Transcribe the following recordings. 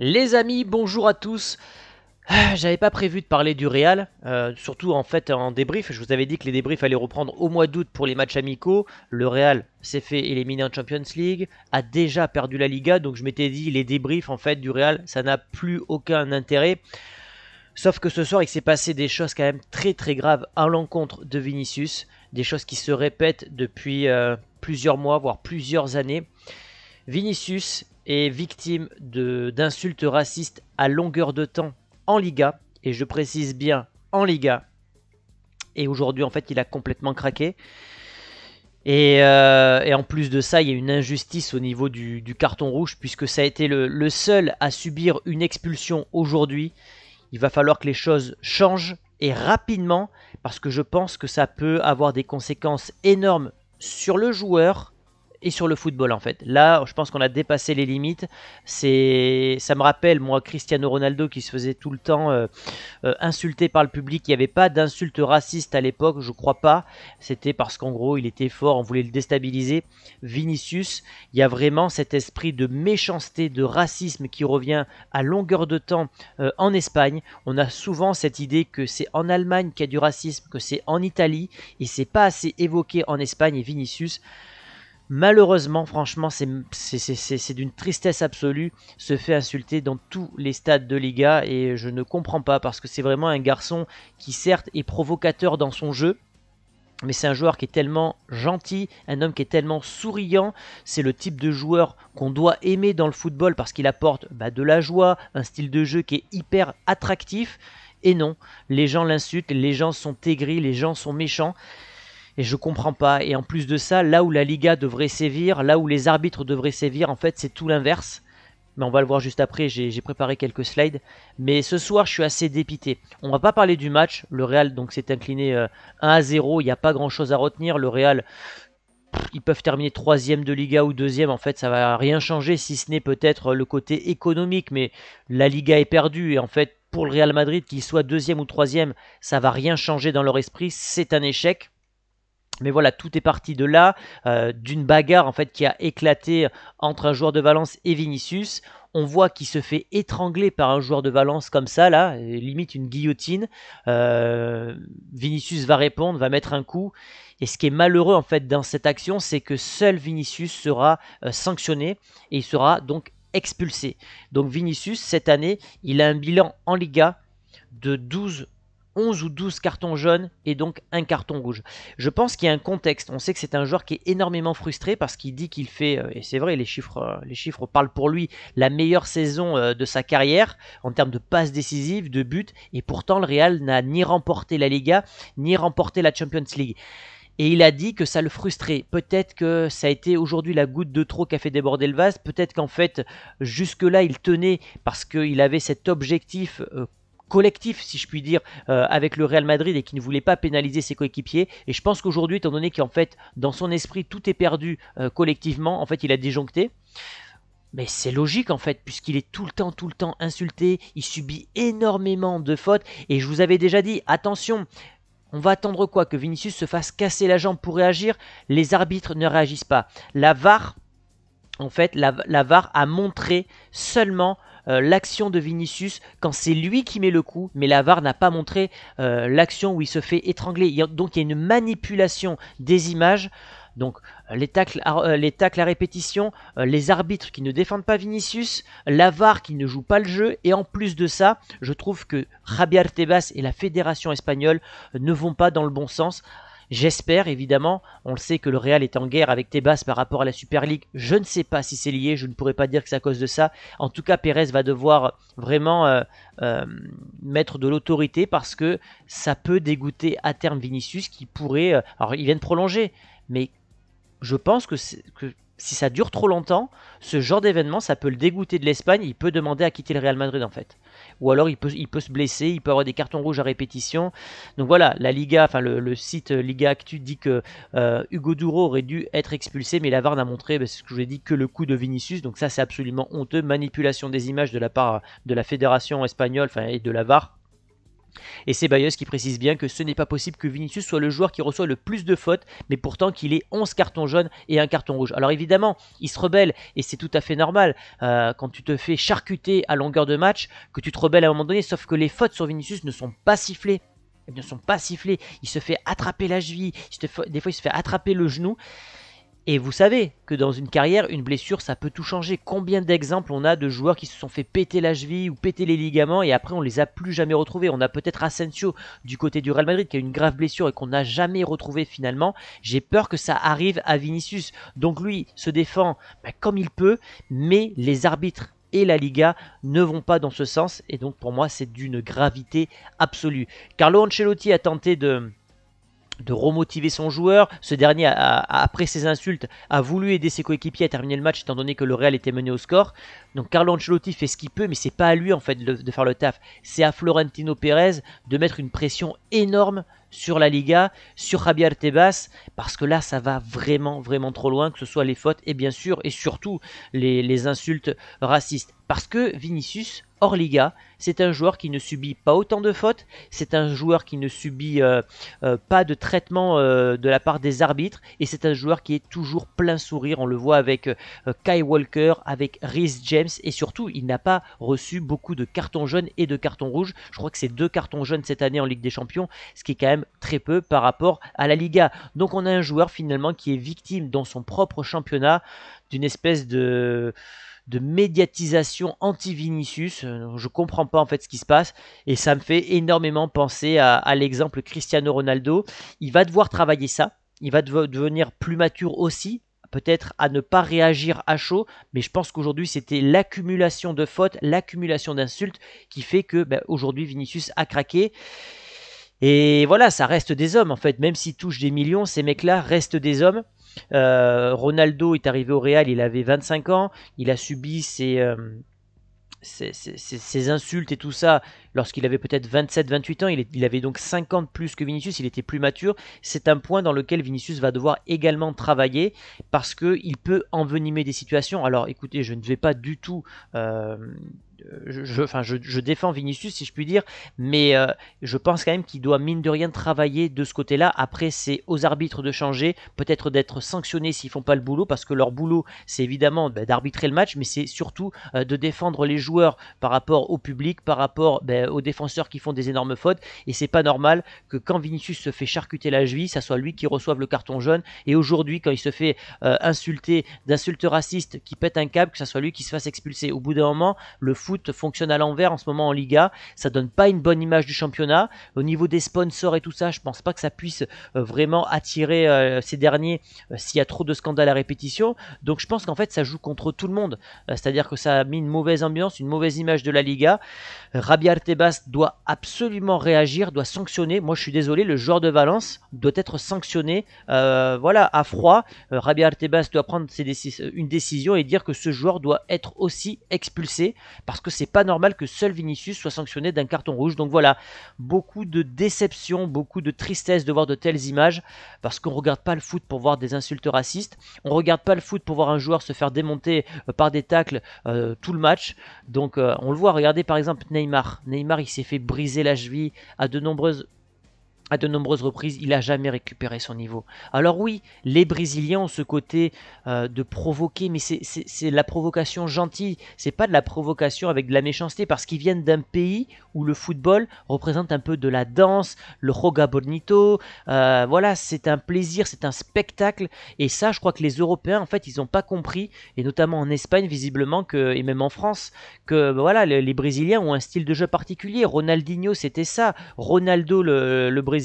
Les amis, bonjour à tous. Ah, j'avais pas prévu de parler du Real, euh, surtout en fait en débrief. Je vous avais dit que les débriefs allaient reprendre au mois d'août pour les matchs amicaux. Le Real s'est fait éliminer en Champions League, a déjà perdu la Liga, donc je m'étais dit les débriefs en fait du Real, ça n'a plus aucun intérêt. Sauf que ce soir, il s'est passé des choses quand même très très graves à l'encontre de Vinicius, des choses qui se répètent depuis euh, plusieurs mois, voire plusieurs années. Vinicius est victime d'insultes racistes à longueur de temps en Liga, et je précise bien en Liga. Et aujourd'hui, en fait, il a complètement craqué. Et, euh, en plus de ça, il y a une injustice au niveau du, carton rouge, puisque ça a été le seul à subir une expulsion aujourd'hui. Il va falloir que les choses changent et rapidement, parce que je pense que ça peut avoir des conséquences énormes sur le joueur, et sur le football en fait. Là, je pense qu'on a dépassé les limites. C'est, ça me rappelle moi Cristiano Ronaldo qui se faisait tout le temps euh, euh, insulter par le public. Il n'y avait pas d'insultes racistes à l'époque, je crois pas. C'était parce qu'en gros il était fort, on voulait le déstabiliser. Vinicius, il y a vraiment cet esprit de méchanceté, de racisme qui revient à longueur de temps euh, en Espagne. On a souvent cette idée que c'est en Allemagne qu'il y a du racisme, que c'est en Italie et c'est pas assez évoqué en Espagne. Et Vinicius malheureusement, franchement, c'est d'une tristesse absolue, se fait insulter dans tous les stades de Liga et je ne comprends pas parce que c'est vraiment un garçon qui certes est provocateur dans son jeu, mais c'est un joueur qui est tellement gentil, un homme qui est tellement souriant. C'est le type de joueur qu'on doit aimer dans le football parce qu'il apporte bah, de la joie, un style de jeu qui est hyper attractif. Et non, les gens l'insultent, les gens sont aigris, les gens sont méchants. Et je comprends pas. Et en plus de ça, là où la Liga devrait sévir, là où les arbitres devraient sévir, en fait, c'est tout l'inverse. Mais on va le voir juste après, j'ai préparé quelques slides. Mais ce soir, je suis assez dépité. On va pas parler du match. Le Real donc s'est incliné 1 euh, à 0. Il n'y a pas grand chose à retenir. Le Real, ils peuvent terminer troisième de Liga ou deuxième, en fait ça va rien changer si ce n'est peut-être le côté économique, mais la Liga est perdue et en fait pour le Real Madrid qu'il soit deuxième ou troisième, ça va rien changer dans leur esprit, c'est un échec. Mais voilà, tout est parti de là, euh, d'une bagarre en fait qui a éclaté entre un joueur de Valence et Vinicius. On voit qu'il se fait étrangler par un joueur de Valence comme ça, là, limite une guillotine. Euh, Vinicius va répondre, va mettre un coup. Et ce qui est malheureux en fait dans cette action, c'est que seul Vinicius sera euh, sanctionné et il sera donc expulsé. Donc Vinicius, cette année, il a un bilan en Liga de 12 11 ou 12 cartons jaunes et donc un carton rouge. Je pense qu'il y a un contexte. On sait que c'est un joueur qui est énormément frustré parce qu'il dit qu'il fait, euh, et c'est vrai, les chiffres, euh, les chiffres parlent pour lui, la meilleure saison euh, de sa carrière en termes de passes décisives, de buts, et pourtant le Real n'a ni remporté la Liga, ni remporté la Champions League. Et il a dit que ça le frustrait. Peut-être que ça a été aujourd'hui la goutte de trop qui a fait déborder le vase. Peut-être qu'en fait, jusque-là, il tenait parce qu'il avait cet objectif collectif, si je puis dire, euh, avec le Real Madrid et qui ne voulait pas pénaliser ses coéquipiers. Et je pense qu'aujourd'hui, étant donné qu'en fait, dans son esprit, tout est perdu euh, collectivement, en fait, il a déjoncté. Mais c'est logique en fait, puisqu'il est tout le temps, tout le temps insulté, il subit énormément de fautes, et je vous avais déjà dit, attention, on va attendre quoi Que Vinicius se fasse casser la jambe pour réagir Les arbitres ne réagissent pas. La VAR, en fait, la, la VAR a montré seulement euh, l'action de Vinicius quand c'est lui qui met le coup, mais la n'a pas montré euh, l'action où il se fait étrangler. donc il y a une manipulation des images. Donc euh, les tacles, à, répétition, les arbitres qui ne défendent pas Vinicius, l'avare qui ne joue pas le jeu, et en plus de ça, je trouve que Javier Tebas et la fédération espagnole ne vont pas dans le bon sens. J'espère évidemment, on le sait que le Real est en guerre avec Tebas par rapport à la Super League. Je ne sais pas si c'est lié, je ne pourrais pas dire que c'est à cause de ça. En tout cas, Pérez va devoir euh, vraiment euh, euh, mettre de l'autorité parce que ça peut dégoûter à terme Vinicius qui pourrait. alors, il vient de prolonger, mais je pense que, que si ça dure trop longtemps, ce genre d'événement, ça peut le dégoûter de l'Espagne, il peut demander à quitter le Real Madrid en fait. Ou alors il peut, se blesser, il peut avoir des cartons rouges à répétition. Donc voilà, la Liga, enfin le, site euh, Liga Actu dit que euh, Hugo Duro aurait dû être expulsé, mais Lavar n'a montré, bah, ce que je dit, que le coup de Vinicius. Donc ça c'est absolument honteux, manipulation des images de la part de la fédération espagnole et de Lavar et c'est Bayeux qui précise bien que ce n'est pas possible que Vinicius soit le joueur qui reçoit le plus de fautes, mais pourtant qu'il ait 11 cartons jaunes et un carton rouge. Alors évidemment, il se rebelle, et c'est tout à fait normal, euh, quand tu te fais charcuter à longueur de match, que tu te rebelles à un moment donné, sauf que les fautes sur Vinicius ne sont pas sifflées. ne sont pas sifflées, il se fait attraper la cheville, des fois il se fait attraper le genou. Et vous savez que dans une carrière, une blessure, ça peut tout changer. Combien d'exemples on a de joueurs qui se sont fait péter la cheville ou péter les ligaments et après on les a plus jamais retrouvés. On a peut-être Asensio du côté du Real Madrid qui a une grave blessure et qu'on n'a jamais retrouvé finalement. J'ai peur que ça arrive à Vinicius. Donc lui se défend bah, comme il peut, mais les arbitres et la Liga ne vont pas dans ce sens et donc pour moi c'est d'une gravité absolue. Carlo Ancelotti a tenté de de remotiver son joueur. Ce dernier, après ses insultes, a voulu aider ses coéquipiers à terminer le match étant donné que le Real était mené au score. Donc Carlo Ancelotti fait ce qu'il peut, mais c'est pas à lui en fait de, faire le taf. C'est à Florentino Pérez de mettre une pression énorme sur la Liga, sur Javier Tebas, parce que là, ça va vraiment, vraiment trop loin, que ce soit les fautes et bien sûr, et surtout les, les insultes racistes. Parce que Vinicius, hors Liga, c'est un joueur qui ne subit pas autant de fautes, c'est un joueur qui ne subit euh, euh, pas de traitement euh, de la part des arbitres, et c'est un joueur qui est toujours plein sourire. On le voit avec Kai Walker, avec Rhys James, et surtout, il n'a pas reçu beaucoup de cartons jaunes et de cartons rouges. Je crois que c'est deux cartons jaunes cette année en Ligue des Champions, ce qui est quand même très peu par rapport à la Liga. Donc on a un joueur finalement qui est victime dans son propre championnat d'une espèce de de médiatisation anti-Vinicius. Je comprends pas en fait ce qui se passe et ça me fait énormément penser à, l'exemple Cristiano Ronaldo. Il va devoir travailler ça, il va devenir plus mature aussi, peut-être à ne pas réagir à chaud, mais je pense qu'aujourd'hui c'était l'accumulation de fautes, l'accumulation d'insultes qui fait que ben, aujourd'hui Vinicius a craqué. Et voilà, ça reste des hommes en fait, même s'ils touchent des millions, ces mecs-là restent des hommes. Euh, Ronaldo est arrivé au Real, il avait 25 ans, il a subi ses, euh, ces, insultes et tout ça, lorsqu'il avait peut-être 27-28 ans, il, il, avait donc 50 plus que Vinicius, il était plus mature, c'est un point dans lequel Vinicius va devoir également travailler parce qu'il peut envenimer des situations. Alors écoutez, je ne vais pas du tout euh, euh, je, enfin, je, défends Vinicius si je puis dire, mais euh, je pense quand même qu'il doit mine de rien travailler de ce côté-là. Après, c'est aux arbitres de changer, peut-être d'être sanctionnés s'ils font pas le boulot, parce que leur boulot, c'est évidemment bah, d'arbitrer le match, mais c'est surtout euh, de défendre les joueurs par rapport au public, par rapport bah, aux défenseurs qui font des énormes fautes. Et c'est pas normal que quand Vinicius se fait charcuter la juive, ça soit lui qui reçoive le carton jaune. Et aujourd'hui, quand il se fait insulter d'insultes racistes, qui pète un câble, que ça soit lui qui se fasse expulser. Au bout d'un moment, le fou foot fonctionne à l'envers en ce moment en Liga. Ça donne pas une bonne image du championnat. Au niveau des sponsors et tout ça, je pense pas que ça puisse euh, vraiment attirer euh, ces derniers euh, s'il y a trop de scandales à répétition. Donc je pense qu'en fait ça joue contre tout le monde. C'est-à-dire que ça a mis une mauvaise ambiance, une mauvaise image de la Liga. Rabi Artebas doit absolument réagir, doit sanctionner. Moi je suis désolé, le joueur de Valence doit être sanctionné. voilà, à froid. Rabi Artebas doit prendre ses une décision et dire que ce joueur doit être aussi expulsé parce parce que c'est pas normal que seul Vinicius soit sanctionné d'un carton rouge. Donc voilà, beaucoup de déception, beaucoup de tristesse de voir de telles images, parce qu'on regarde pas le foot pour voir des insultes racistes, on regarde pas le foot pour voir un joueur se faire démonter euh, par des tacles euh, tout le match. Donc euh, on le voit, regardez par exemple Neymar. Neymar, il s'est fait briser la cheville à de nombreuses à de nombreuses reprises, il n'a jamais récupéré son niveau. Alors oui, les Brésiliens ont ce côté euh, de provoquer, mais c'est la provocation gentille, c'est pas de la provocation avec de la méchanceté, parce qu'ils viennent d'un pays où le football représente un peu de la danse, le roga bonito, euh, voilà, c'est un plaisir, c'est un spectacle, et ça, je crois que les Européens, en fait, ils n'ont pas compris, et notamment en Espagne, visiblement, que, et même en France, que bah, voilà, les, Brésiliens ont un style de jeu particulier. Ronaldinho, c'était ça. Ronaldo, le, le Brésilien,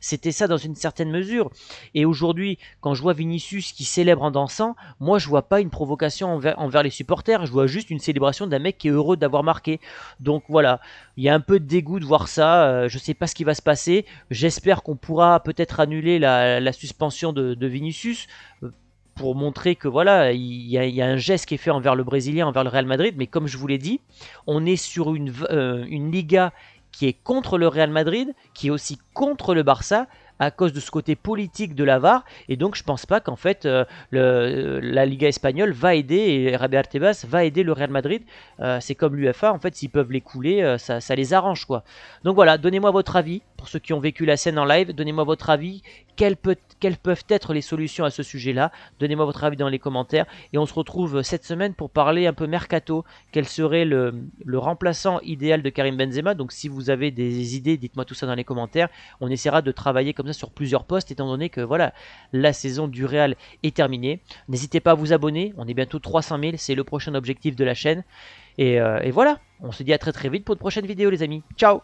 c'était ça dans une certaine mesure. Et aujourd'hui, quand je vois Vinicius qui célèbre en dansant, moi je vois pas une provocation envers, les supporters, je vois juste une célébration d'un mec qui est heureux d'avoir marqué. Donc voilà, il y a un peu de dégoût de voir ça, euh, je sais pas ce qui va se passer, j'espère qu'on pourra peut-être annuler la, suspension de, Vinicius euh, pour montrer que voilà, il y, a, un geste qui est fait envers le Brésilien, envers le Real Madrid, mais comme je vous l'ai dit, on est sur une, euh, une Liga qui est contre le Real Madrid, qui est aussi contre le Barça, à cause de ce côté politique de la Et donc, je pense pas qu'en fait, euh, euh, la Liga espagnole va aider et Rabier Artebas va aider le Real Madrid. Euh, c'est comme l'UFA, en fait, s'ils peuvent les couler, ça, ça, les arrange, quoi. Donc voilà, donnez-moi votre avis pour ceux qui ont vécu la scène en live, donnez-moi votre avis. Quelles, peuvent être les solutions à ce sujet-là Donnez-moi votre avis dans les commentaires. Et on se retrouve euh, cette semaine pour parler un peu mercato. Quel serait le, remplaçant idéal de Karim Benzema Donc si vous avez des idées, dites-moi tout ça dans les commentaires. On essaiera de travailler comme ça sur plusieurs postes, étant donné que voilà, la saison du Real est terminée. N'hésitez pas à vous abonner. On est bientôt 300 000. C'est le prochain objectif de la chaîne. Et, euh, et voilà. On se dit à très très vite pour une prochaine vidéo, les amis. Ciao